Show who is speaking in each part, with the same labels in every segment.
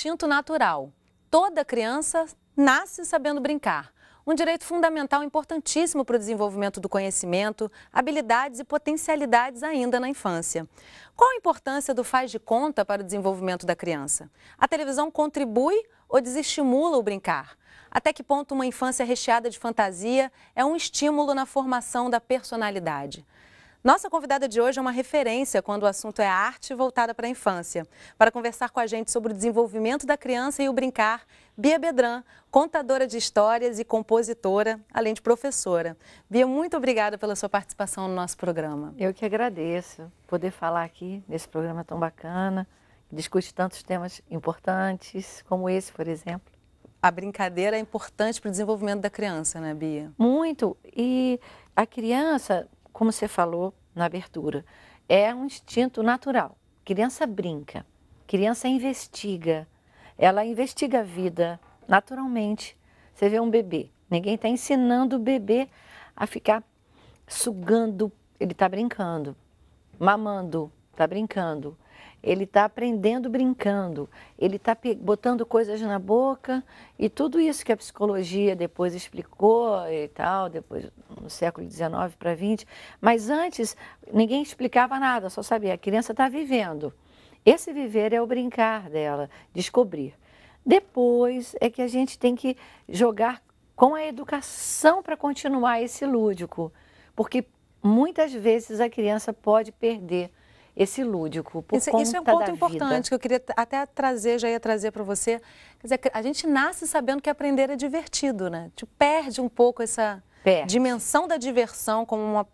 Speaker 1: instinto natural. Toda criança nasce sabendo brincar. Um direito fundamental importantíssimo para o desenvolvimento do conhecimento, habilidades e potencialidades ainda na infância. Qual a importância do faz de conta para o desenvolvimento da criança? A televisão contribui ou desestimula o brincar? Até que ponto uma infância recheada de fantasia é um estímulo na formação da personalidade? Nossa convidada de hoje é uma referência quando o assunto é arte voltada para a infância. Para conversar com a gente sobre o desenvolvimento da criança e o brincar, Bia Bedran, contadora de histórias e compositora, além de professora.
Speaker 2: Bia, muito obrigada pela sua participação no nosso programa. Eu que agradeço poder falar aqui nesse programa tão bacana, que discute tantos temas importantes como esse, por exemplo. A brincadeira é importante para o desenvolvimento da criança, né, Bia? Muito. E a criança, como você falou, na abertura. É um instinto natural. Criança brinca, criança investiga, ela investiga a vida naturalmente. Você vê um bebê, ninguém está ensinando o bebê a ficar sugando, ele está brincando, mamando, está brincando ele está aprendendo brincando, ele está botando coisas na boca e tudo isso que a psicologia depois explicou e tal, depois no século XIX para XX, mas antes ninguém explicava nada, só sabia a criança está vivendo. Esse viver é o brincar dela, descobrir. Depois é que a gente tem que jogar com a educação para continuar esse lúdico, porque muitas vezes a criança pode perder esse lúdico por isso, conta é, Isso é um ponto importante vida. que eu queria até trazer, já ia trazer para você. Quer dizer,
Speaker 1: a gente nasce sabendo que aprender é divertido, né? Te perde um pouco essa perde. dimensão da diversão como, uma,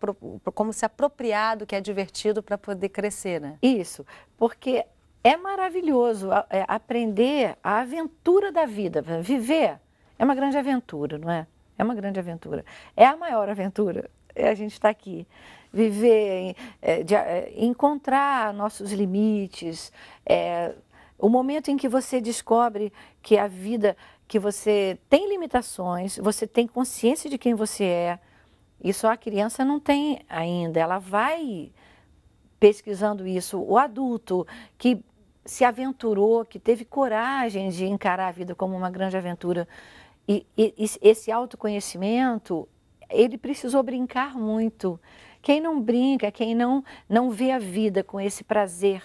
Speaker 1: como se apropriado que é divertido para poder crescer, né?
Speaker 2: Isso, porque é maravilhoso é, aprender a aventura da vida, viver é uma grande aventura, não é? É uma grande aventura. É a maior aventura é, a gente está aqui. Viver, é, de, é, encontrar nossos limites, é, o momento em que você descobre que a vida, que você tem limitações, você tem consciência de quem você é, isso a criança não tem ainda, ela vai pesquisando isso. O adulto que se aventurou, que teve coragem de encarar a vida como uma grande aventura, e, e esse autoconhecimento ele precisou brincar muito. Quem não brinca, quem não, não vê a vida com esse prazer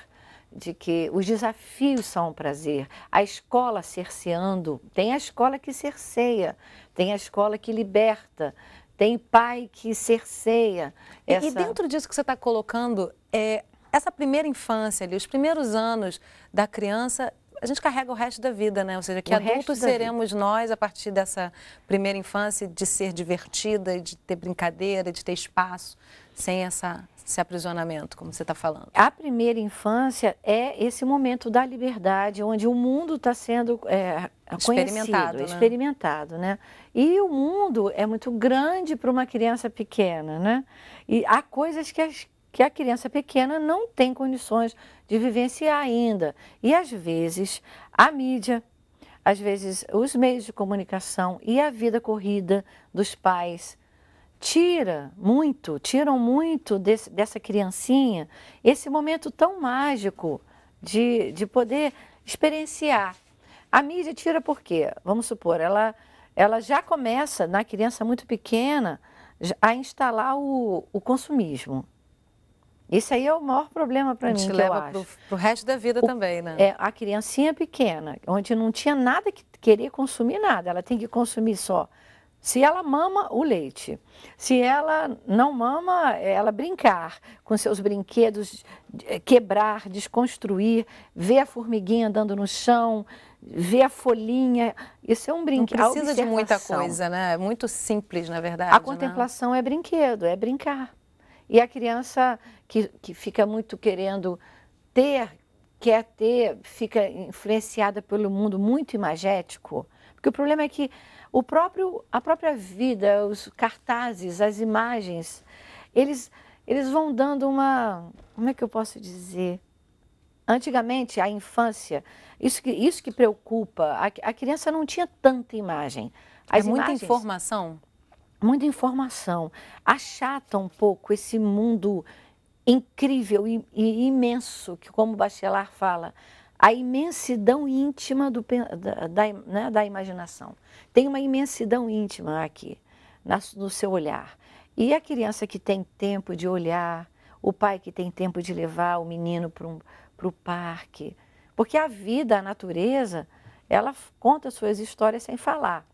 Speaker 2: de que os desafios são um prazer, a escola cerceando, tem a escola que cerceia, tem a escola que liberta, tem pai que cerceia. Essa... E, dentro disso que você está colocando, é, essa primeira
Speaker 1: infância ali, os primeiros anos da criança, a gente carrega o resto da vida, né? Ou seja, que o adultos seremos nós a partir dessa primeira infância de ser divertida, de ter brincadeira, de ter espaço, sem essa, esse aprisionamento, como você está falando.
Speaker 2: A primeira infância é esse momento da liberdade, onde o mundo está sendo é, experimentado, né? experimentado, né? E o mundo é muito grande para uma criança pequena, né? E há coisas que as que a criança pequena não tem condições de vivenciar ainda. E às vezes a mídia, às vezes os meios de comunicação e a vida corrida dos pais tira muito, tiram muito desse, dessa criancinha esse momento tão mágico de, de poder experienciar. A mídia tira por quê? Vamos supor, ela, ela já começa na criança muito pequena a instalar o, o consumismo. Isso aí é o maior problema para mim. A gente mim, leva para o resto da vida o, também, né? É, a criancinha pequena, onde não tinha nada que querer consumir nada, ela tem que consumir só. Se ela mama, o leite. Se ela não mama, é ela brincar com seus brinquedos, é, quebrar, desconstruir, ver a formiguinha andando no chão, ver a folhinha. Isso é um brinquedo. Não precisa de muita coisa, né? É muito simples, na verdade. A né? contemplação né? é brinquedo, é brincar. E a criança que, que fica muito querendo ter, quer ter, fica influenciada pelo mundo muito imagético. Porque o problema é que o próprio, a própria vida, os cartazes, as imagens, eles, eles vão dando uma. Como é que eu posso dizer? Antigamente, a infância, isso que, isso que preocupa, a, a criança não tinha tanta imagem. É as é muita imagens,
Speaker 1: informação?
Speaker 2: Muita informação. Achata um pouco esse mundo incrível e, e imenso, que como Bachelard fala, a imensidão íntima do, da, da, né, da, imaginação. Tem uma imensidão íntima aqui, na, no seu olhar. E a criança que tem tempo de olhar, o pai que tem tempo de levar o menino para um, o parque. Porque a vida, a natureza, ela conta suas histórias sem falar.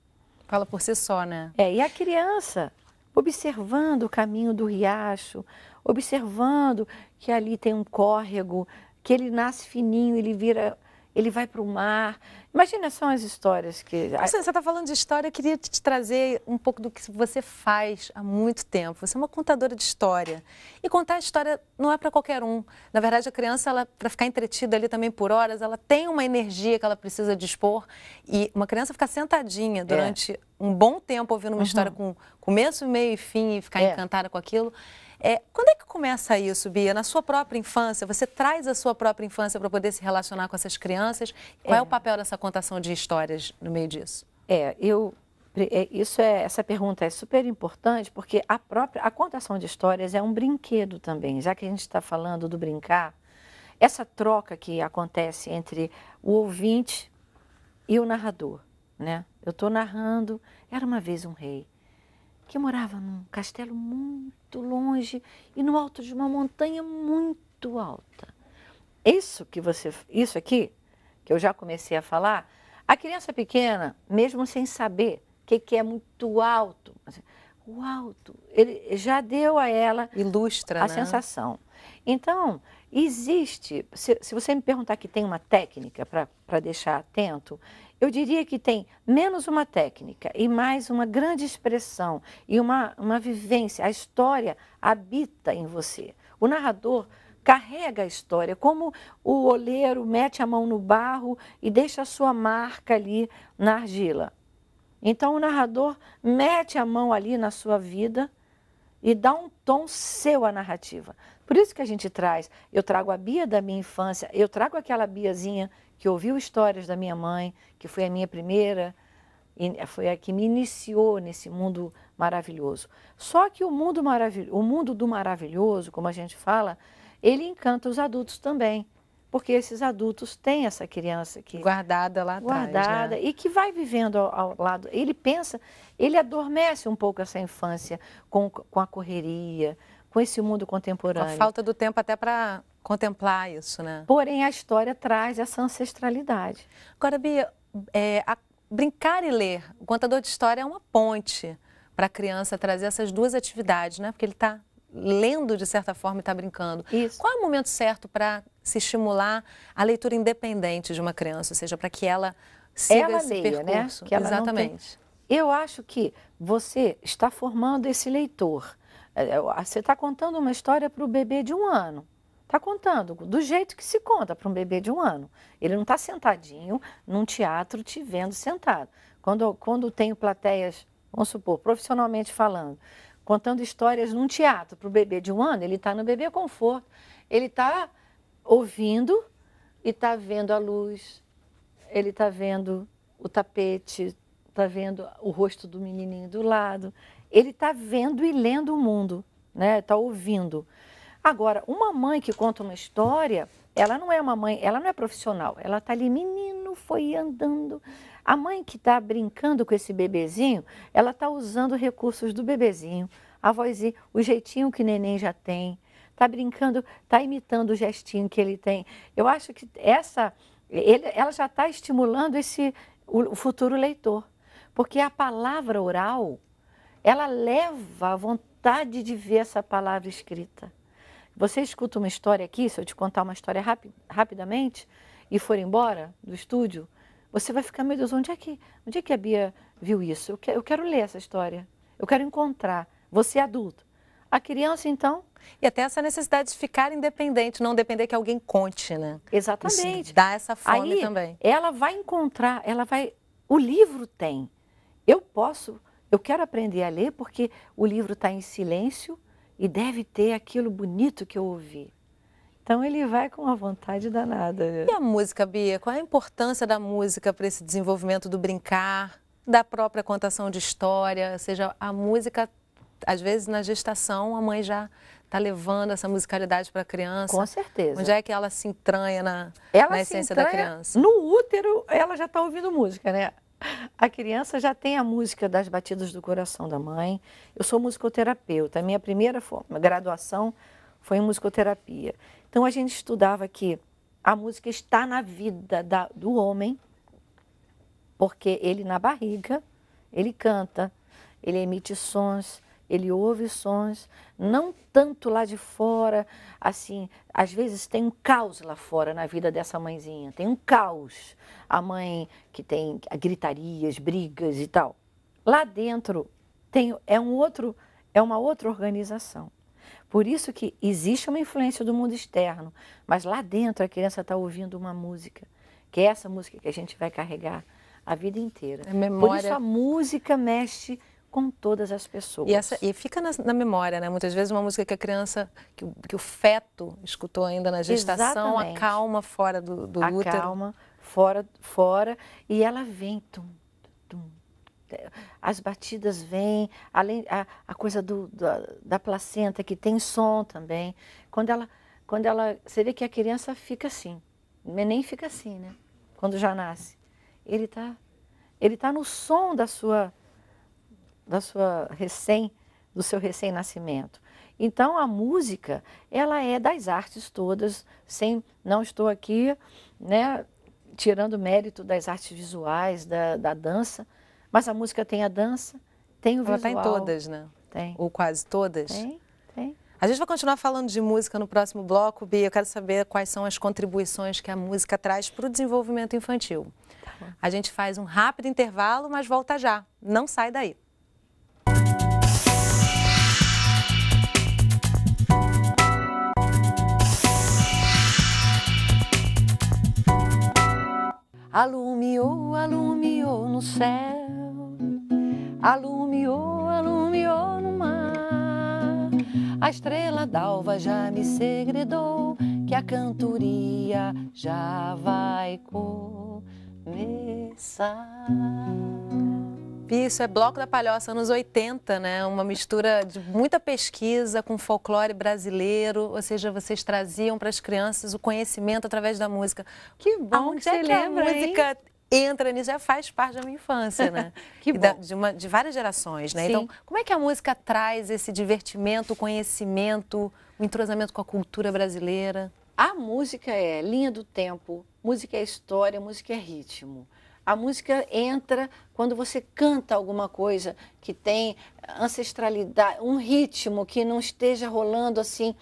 Speaker 2: Fala por si só, né? É, e a criança observando o caminho do riacho, observando que ali tem um córrego, que ele nasce fininho, ele vira ele vai para o mar. Imagina só as histórias que. Você está falando de história, eu queria te trazer um pouco do que você faz há muito
Speaker 1: tempo. Você é uma contadora de história. E contar a história não é para qualquer um. Na verdade, a criança, para ficar entretida ali também por horas, ela tem uma energia que ela precisa dispor. E uma criança ficar sentadinha é. durante é. um bom tempo ouvindo uma uhum. história com começo, meio e fim e ficar é. encantada com aquilo. É, quando é que começa isso, Bia? Na sua própria infância, você traz a sua própria infância para poder se relacionar com essas crianças? Qual é. é. o papel dessa contação de histórias no
Speaker 2: meio disso? É, eu é, isso é essa pergunta é super importante porque a própria a contação de histórias é um brinquedo também, já que a gente está falando do brincar. Essa troca que acontece entre o ouvinte e o narrador, né? Eu estou narrando, era uma vez um rei que morava num castelo muito longe e no alto de uma montanha muito alta. Isso que você, isso aqui, que eu já comecei a falar, a criança pequena, mesmo sem saber o que, que é muito alto, é, o alto, ele já deu a ela ilustra a né? sensação. Então, Existe, se, se você me perguntar que tem uma técnica para deixar atento, eu diria que tem menos uma técnica e mais uma grande expressão e uma, uma vivência. A história habita em você. O narrador carrega a história, como o oleiro mete a mão no barro e deixa a sua marca ali na argila. Então o narrador mete a mão ali na sua vida e dá um tom seu à narrativa. Por isso que a gente traz, eu trago a Bia da minha infância, eu trago aquela Biazinha que ouviu histórias da minha mãe, que foi a minha primeira, foi a que me iniciou nesse mundo maravilhoso. Só que o mundo, maravilhoso o mundo do maravilhoso, como a gente fala, ele encanta os adultos também porque esses adultos têm essa criança que guardada lá guardada atrás, né? e que vai vivendo ao, ao, lado. Ele pensa, ele adormece um pouco essa infância com, com a correria, com esse mundo contemporâneo. A falta do tempo até para contemplar isso, né?
Speaker 1: Porém, a história
Speaker 2: traz essa ancestralidade. Agora, Bia, é, a,
Speaker 1: brincar e ler, o contador de história é uma ponte para a criança trazer essas duas atividades, né? Porque ele está lendo de certa forma e está brincando. Isso. Qual é o momento certo para se estimular a leitura independente de uma criança, ou seja, para que ela siga ela esse leia, né? percurso? Né? Exatamente.
Speaker 2: Tem... Eu acho que você está formando esse leitor. É, é, você está contando uma história para o bebê de um ano. Está contando do jeito que se conta para um bebê de um ano. Ele não está sentadinho num teatro te vendo sentado. Quando, quando tenho plateias, vamos supor, profissionalmente falando, contando histórias num teatro para o bebê de um ano, ele está no bebê conforto. Ele está ouvindo e está vendo a luz, ele está vendo o tapete, está vendo o rosto do menininho do lado. Ele está vendo e lendo o mundo, né? Está ouvindo. Agora, uma mãe que conta uma história, ela não é uma mãe, ela não é profissional. Ela está ali, menino menino foi andando. A mãe que está brincando com esse bebezinho, ela está usando recursos do bebezinho, a vozinha, o jeitinho que o neném já tem, está brincando, está imitando o gestinho que ele tem. Eu acho que essa, ele, ela já está estimulando esse o, o futuro leitor, porque a palavra oral, ela leva a vontade de ver essa palavra escrita. Você escuta uma história aqui, se eu te contar uma história rapi rapidamente, e for embora do estúdio, você vai ficar, meu Deus, onde é que, onde é que a Bia viu isso? Eu, eu quero ler essa história, eu quero encontrar, você é adulto. A criança, então... E até essa necessidade de ficar independente, não depender que alguém
Speaker 1: conte,
Speaker 2: né? Exatamente.
Speaker 1: Isso dá essa fome Aí, também.
Speaker 2: ela vai encontrar, ela vai... O livro tem. Eu posso, eu quero aprender a ler porque o livro está em silêncio e deve ter aquilo bonito que eu ouvi. Então ele vai com uma
Speaker 1: vontade danada. E a música, Bia? Qual é a importância da música para esse desenvolvimento do brincar, da própria contação de história? Ou seja, a música, às vezes na gestação, a mãe já está levando essa musicalidade para a criança. Com certeza. Onde é que ela se
Speaker 2: entranha na, na essência entranha, da criança? No útero, ela já está ouvindo música, né? A criança já tem a música das batidas do coração da mãe. Eu sou musicoterapeuta. A minha primeira forma, graduação foi em musicoterapia. Então a gente estudava que a música está na vida da, do homem, porque ele na barriga, ele canta, ele emite sons, ele ouve sons, não tanto lá de fora, assim, às vezes tem um caos lá fora na vida dessa mãezinha, tem um caos. A mãe que tem gritarias, brigas e tal. Lá dentro tem é um outro é uma outra organização. Por isso que existe uma influência do mundo externo, mas lá dentro a criança está ouvindo uma música, que é essa música que a gente vai carregar a vida inteira. A é memória... Por isso a música mexe com todas as pessoas. E, essa, e fica na, na,
Speaker 1: memória, né? Muitas vezes uma música que a criança, que, que o feto escutou ainda na gestação, Exatamente.
Speaker 2: acalma fora do, do acalma, útero. Acalma, fora, fora, e ela vem, tum, tum, as batidas vêm, além a, a coisa do, da, da, placenta que tem som também. Quando ela, quando ela, você vê que a criança fica assim, o neném fica assim, né? Quando já nasce, ele está, ele tá no som da sua, da sua recém, do seu recém-nascimento. Então a música, ela é das artes todas, sem, não estou aqui, né? Tirando mérito das artes visuais, da, da dança, mas a música tem a dança, tem o Ela visual. Ela tá em todas, né? Tem. Ou quase
Speaker 1: todas? Tem, tem. A gente vai continuar falando de música no próximo bloco, Bia. Eu quero saber quais são as contribuições que a música traz para o desenvolvimento infantil. Tá a gente faz um rápido intervalo, mas volta já. Não sai daí.
Speaker 2: Alumiou, alumiou no céu alumiou, alumiou no mar. A estrela d'alva já me segredou que a cantoria já vai começar.
Speaker 1: Isso é Bloco da Palhoça, anos 80, né? Uma mistura de muita pesquisa com folclore brasileiro, ou seja, vocês traziam para as crianças o conhecimento através da música. Que bom Aonde que é você é lembra, que a música hein? entra nisso, já faz parte da minha infância, né? que bom. Da, de, uma, de, várias gerações, né? Sim. Então, como é que a música traz esse divertimento, conhecimento, o um entrosamento com a cultura brasileira?
Speaker 2: A música é linha do tempo, música é história, música é ritmo. A música entra quando você canta alguma coisa que tem ancestralidade, um ritmo que não esteja rolando assim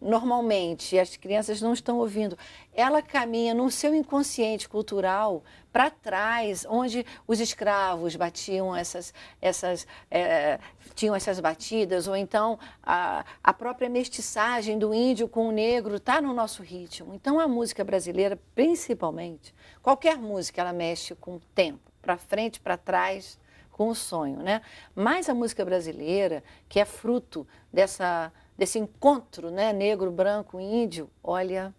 Speaker 2: normalmente, as crianças não estão ouvindo, ela caminha no seu inconsciente cultural para trás, onde os escravos batiam essas, essas é, tinham essas batidas, ou então a, a própria mestiçagem do índio com o negro está no nosso ritmo. Então a música brasileira, principalmente, qualquer música, ela mexe com o tempo, para frente, para trás, com o sonho, né? Mas a música brasileira, que é fruto dessa desse encontro, né, negro, branco, índio, olha,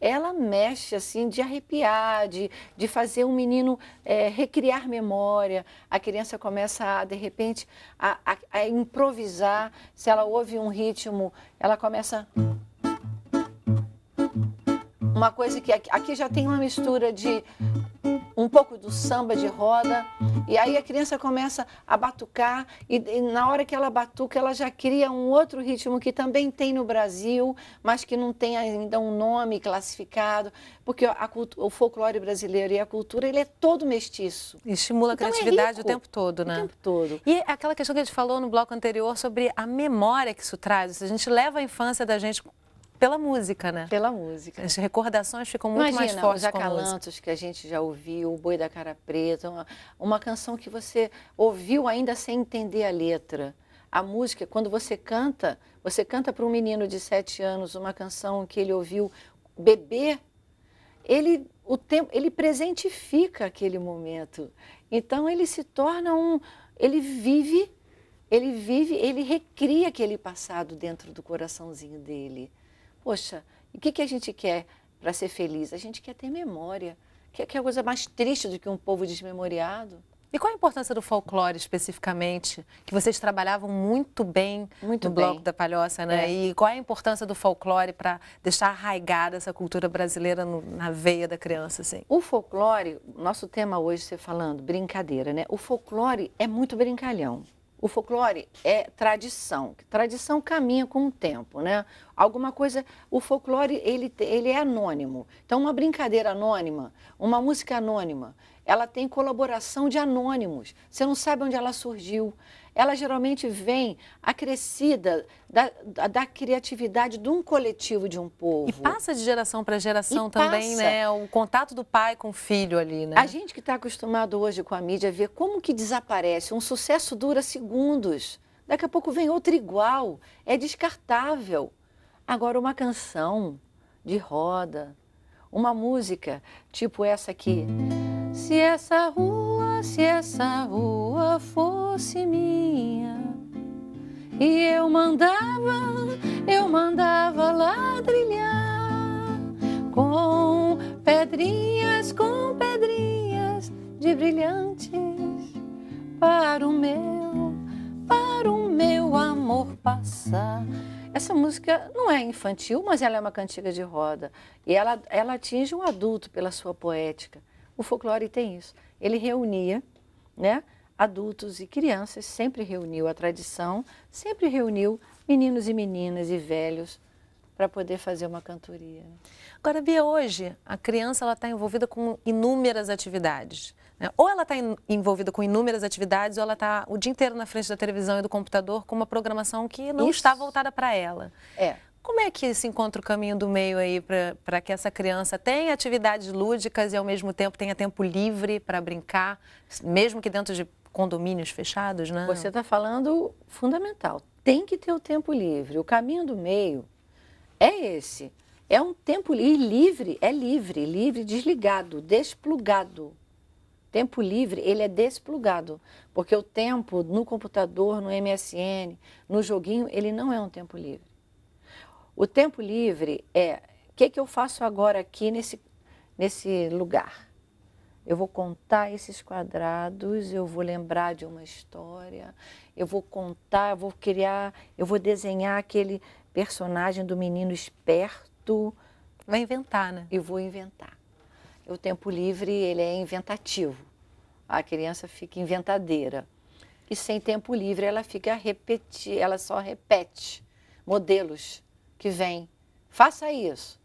Speaker 2: ela mexe assim de arrepiar, de, de fazer o um menino é, recriar memória. A criança começa a, de repente, a, a, a, improvisar. Se ela ouve um ritmo, ela começa. Uma coisa que aqui, aqui já tem uma mistura de um pouco do samba de roda. E aí a criança começa a batucar, e, e, na hora que ela batuca, ela já cria um outro ritmo que também tem no Brasil, mas que não tem ainda um nome classificado, porque a, o folclore brasileiro e a cultura, ele é todo mestiço. E estimula então a é criatividade é o tempo
Speaker 1: todo, né? O tempo todo. E aquela questão que a gente falou no bloco anterior sobre a memória que isso traz. A gente leva a infância da gente pela música, né? Pela música. As recordações
Speaker 2: ficam muito Imagina, mais fortes. Os acalantos que a gente já ouviu, o Boi da Cara Preta, uma, uma canção que você ouviu ainda sem entender a letra. A música, quando você canta, você canta para um menino de sete anos uma canção que ele ouviu bebê, ele, o tempo, ele presentifica aquele momento. Então ele se torna um. Ele vive, ele vive, ele recria aquele passado dentro do coraçãozinho dele. Poxa, o que, que a gente quer para ser feliz? A gente quer ter memória. Que, que é coisa mais triste do que um povo desmemoriado.
Speaker 1: E qual a importância do folclore especificamente? Que vocês trabalhavam muito bem muito no bem. Bloco da Palhoça, né? É. E qual a importância do folclore para deixar arraigada essa cultura brasileira
Speaker 2: no, na veia da criança, assim? O folclore, nosso tema hoje, você falando, brincadeira, né? O folclore é muito brincalhão. O folclore é tradição. Tradição caminha com o tempo, né? Alguma coisa, o folclore ele, ele é anônimo. Então uma brincadeira anônima, uma música anônima, ela tem colaboração de anônimos. Você não sabe onde ela surgiu. Ela geralmente vem acrescida da, da, da criatividade de um coletivo, de um povo. E passa de geração para geração e também, passa. né? O contato do pai com o filho ali, né? A gente que está acostumado hoje com a mídia vê como que desaparece. Um sucesso dura segundos. Daqui a pouco vem outro igual. É descartável. Agora, uma canção de roda, uma música tipo essa aqui. Se essa rua, se essa rua fosse minha, e eu mandava, eu mandava ladrilhar com pedrinhas, com pedrinhas de brilhantes para o meu, para o meu amor passar. Essa música não é infantil, mas ela é uma cantiga de roda e ela, ela atinge um adulto pela sua poética. O folclore tem isso. Ele reunia, né? Adultos e crianças, sempre reuniu a tradição, sempre reuniu meninos e meninas e velhos para poder fazer uma cantoria. Né. Agora, Bia,
Speaker 1: hoje a criança ela está envolvida com inúmeras atividades. Né? Ou ela está envolvida com inúmeras atividades, ou ela está o dia inteiro na frente da televisão e do computador com uma programação que não Isso. está voltada para ela. É. Como é que se encontra o caminho do meio aí para que essa criança tenha atividades lúdicas e ao mesmo tempo tenha tempo livre para brincar, mesmo que
Speaker 2: dentro de condomínios fechados, né? Você está falando fundamental. Tem que ter o tempo livre. O caminho do meio é esse. É um tempo e livre, é livre, livre, desligado, desplugado. Tempo livre, ele é desplugado, porque o tempo no computador, no MSN, no joguinho, ele não é um tempo livre. O tempo livre é o que, que eu faço agora aqui nesse, nesse lugar? Eu vou contar esses quadrados, eu vou lembrar de uma história, eu vou contar, eu vou criar, eu vou desenhar aquele personagem do menino esperto. Vai inventar, né? Eu vou inventar. O tempo livre, ele é inventativo. A criança fica inventadeira. E sem tempo livre, ela fica repetir, ela só repete modelos que vem. Faça isso.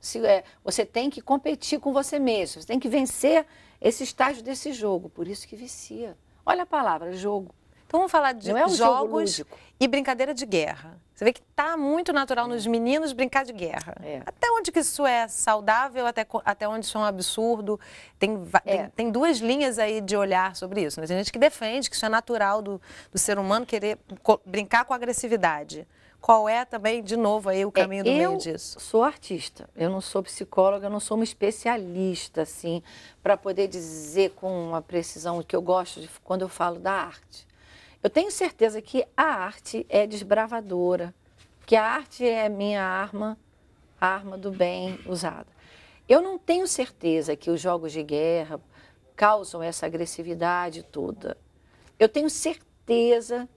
Speaker 2: Se, é, você tem que competir com você mesmo, você tem que vencer esse estágio desse jogo. Por isso que vicia. Olha a palavra, jogo. Então vamos falar de é um jogos e brincadeira de guerra.
Speaker 1: Você vê que está muito natural é. nos meninos brincar de guerra. É. Até onde que isso é saudável, até, até onde isso é um absurdo. Tem, é. tem, tem, duas linhas aí de olhar sobre isso. Né? Tem gente que defende que isso é natural do, do ser humano querer brincar com agressividade qual é também, de novo, aí o é, caminho é, do meio
Speaker 2: disso? Eu sou artista, eu não sou psicóloga, eu não sou uma especialista, assim, para poder dizer com uma precisão o que eu gosto de, quando eu falo da arte. Eu tenho certeza que a arte é desbravadora, que a arte é a minha arma, a arma do bem usada. Eu não tenho certeza que os jogos de guerra causam essa agressividade toda. Eu tenho certeza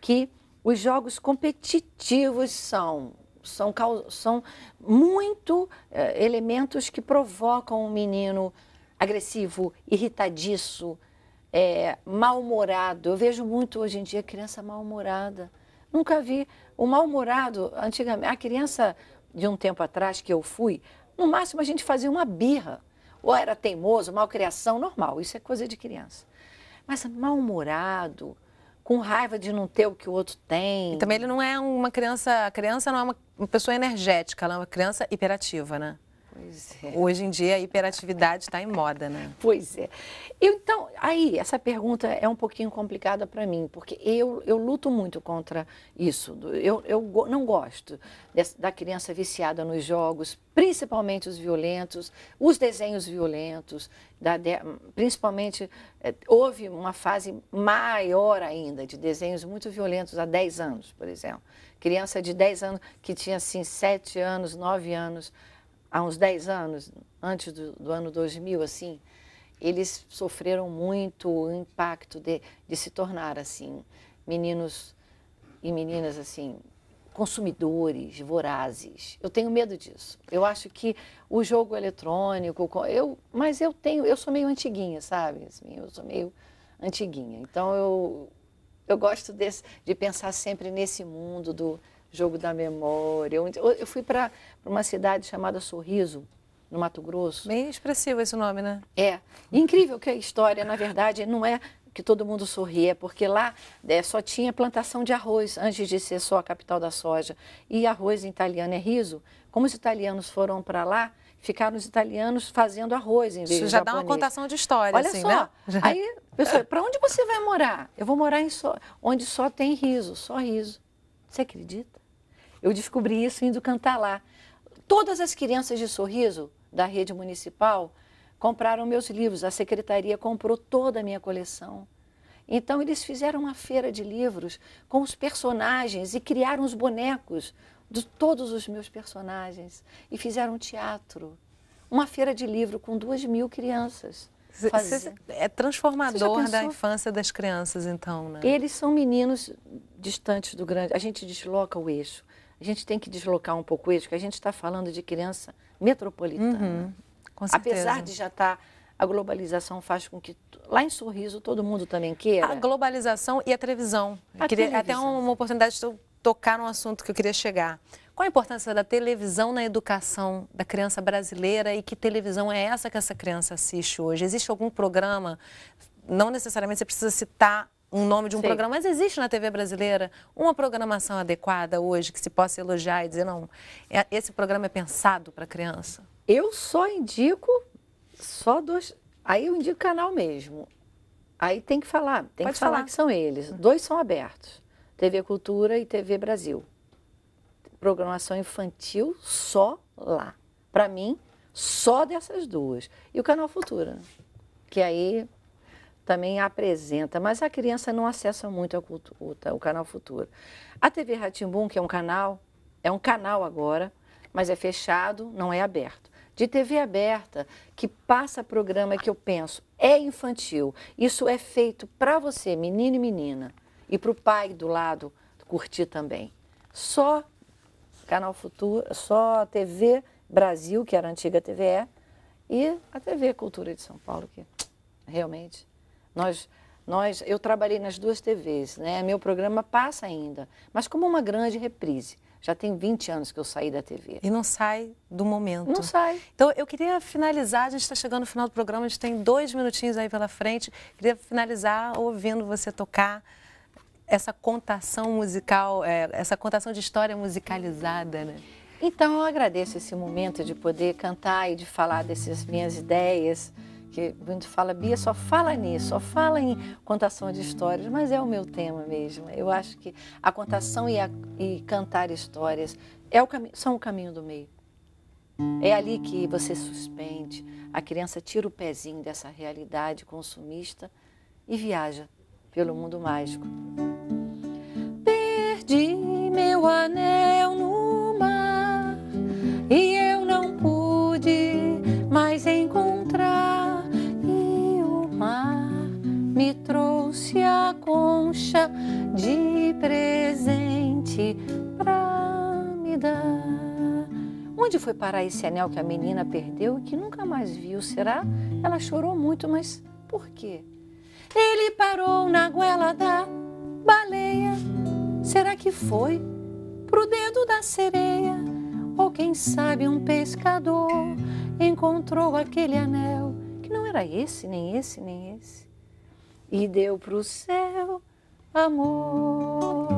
Speaker 2: que os jogos competitivos são são, são muito é, elementos que provocam um menino agressivo, irritadiço, é, mal-humorado. Eu vejo muito hoje em dia criança mal-humorada. Nunca vi o mal-humorado antigamente. A criança de um tempo atrás que eu fui, no máximo a gente fazia uma birra. Ou era teimoso, malcriação, normal. Isso é coisa de criança. Mas é mal-humorado, com raiva de não ter o que o outro tem. E também ele não é uma
Speaker 1: criança, a criança não é uma, uma pessoa energética, ela é uma criança hiperativa, né?
Speaker 2: É. Hoje em dia a hiperatividade está em moda, né? Pois é. Eu, então, aí, essa pergunta é um pouquinho complicada para mim, porque eu, eu luto muito contra isso. Eu, eu não gosto dessa, da criança viciada nos jogos, principalmente os violentos, os desenhos violentos, da, de, principalmente é, houve uma fase maior ainda de desenhos muito violentos há 10 anos, por exemplo. Criança de 10 anos que tinha assim 7 anos, 9 anos há uns 10 anos, antes do, do ano 2000, assim, eles sofreram muito o impacto de, de se tornar, assim, meninos e meninas, assim, consumidores, vorazes. Eu tenho medo disso. Eu acho que o jogo eletrônico, eu, mas eu tenho, eu sou meio antiguinha, sabe? Assim, eu sou meio antiguinha. Então eu eu gosto desse, de pensar sempre nesse mundo do jogo da memória. Eu fui para uma cidade chamada Sorriso, no Mato Grosso. Bem expressivo esse nome, né? É. incrível que a história, na verdade, não é que todo mundo sorria, é porque lá é, só tinha plantação de arroz, antes de ser só a capital da soja. E arroz em italiano é riso. Como os italianos foram para lá, ficaram os italianos fazendo arroz em vez Isso já dá uma contação de história, Olha assim, só, né? aí, pessoal, para onde você vai morar? Eu vou morar em onde só tem riso, só riso. Você acredita? Eu descobri isso indo cantar lá. Todas as crianças de sorriso da rede municipal compraram meus livros, a secretaria comprou toda a minha coleção. Então eles fizeram uma feira de livros com os personagens e criaram os bonecos de todos os meus personagens e fizeram um teatro, uma feira de livro com duas mil crianças. Fazer. É transformador da
Speaker 1: infância das crianças, então, né? Eles
Speaker 2: são meninos distantes do grande. A gente desloca o eixo a gente tem que deslocar um pouco isso, que a gente está falando de criança metropolitana. Uhum, Apesar de já estar. Tá, a globalização faz com que lá em Sorriso todo mundo também queira. A globalização e a televisão. A queria televisão. até uma oportunidade de tocar num
Speaker 1: assunto que eu queria chegar. Qual a importância da televisão na educação da criança brasileira e que televisão é essa que essa criança assiste hoje? Existe algum programa? Não necessariamente você precisa citar um nome de um Sim. programa, mas existe na TV brasileira uma programação adequada hoje que se possa elogiar e dizer, não, é, esse programa é pensado para criança? Eu só
Speaker 2: indico, só dois. Aí eu indico canal mesmo. Aí tem que falar, tem Pode que falar. falar que são eles. Uhum. Dois são abertos: TV Cultura e TV Brasil. Programação infantil só lá. Para mim, só dessas duas. E o canal Futura, né? que aí também apresenta, mas a criança não acessa muito a cultura, o canal Futuro. A TV Ratimbun, que é um canal, é um canal agora, mas é fechado, não é aberto. De TV aberta, que passa programa que eu penso, é infantil. Isso é feito para você, menino e menina, e para o pai do lado curtir também. Só Canal Futuro, só TV Brasil, que era a antiga TVE, e a TV Cultura de São Paulo, que realmente nós, nós, eu trabalhei nas duas TVs, né? Meu programa passa ainda, mas como uma grande reprise. Já tem 20 anos que eu saí da TV. E não sai do momento. Não sai. Então, eu
Speaker 1: queria finalizar, a gente está chegando no final do programa, a gente tem dois minutinhos aí pela frente. Queria finalizar ouvindo você tocar essa contação musical, é, essa contação de
Speaker 2: história musicalizada, né? Então, eu agradeço esse momento de poder cantar e de falar dessas minhas ideias porque muito fala, Bia só fala nisso, só fala em contação de histórias, mas é o meu tema mesmo. Eu acho que a contação e, a, e cantar histórias é o são o caminho do meio. É ali que você suspende, a criança tira o pezinho dessa realidade consumista e viaja pelo mundo mágico. Perdi meu anel deixa de presente pra me dar. Onde foi parar esse anel que a menina perdeu e que nunca mais viu? Será? Ela chorou muito, mas por quê? Ele parou na goela da baleia. Será que foi pro dedo da sereia? Ou quem sabe um pescador encontrou aquele anel que não era esse, nem esse, nem esse. E deu pro céu amor.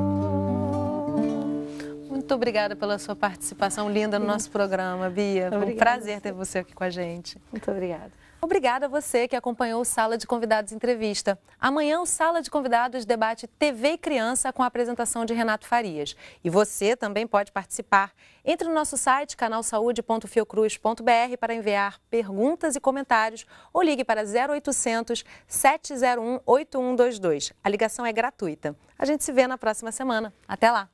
Speaker 1: Muito obrigada pela sua participação linda no nosso programa, Bia. Foi um prazer ter você aqui com a gente. Muito obrigada. Obrigada a você que acompanhou o Sala de Convidados Entrevista. Amanhã, o Sala de Convidados debate TV e Criança com a apresentação de Renato Farias. E você também pode participar. Entre no nosso site, canalsaude.fiocruz.br, para enviar perguntas e comentários ou ligue para 0800 701 8122. A ligação é gratuita. A gente se vê na próxima semana. Até lá!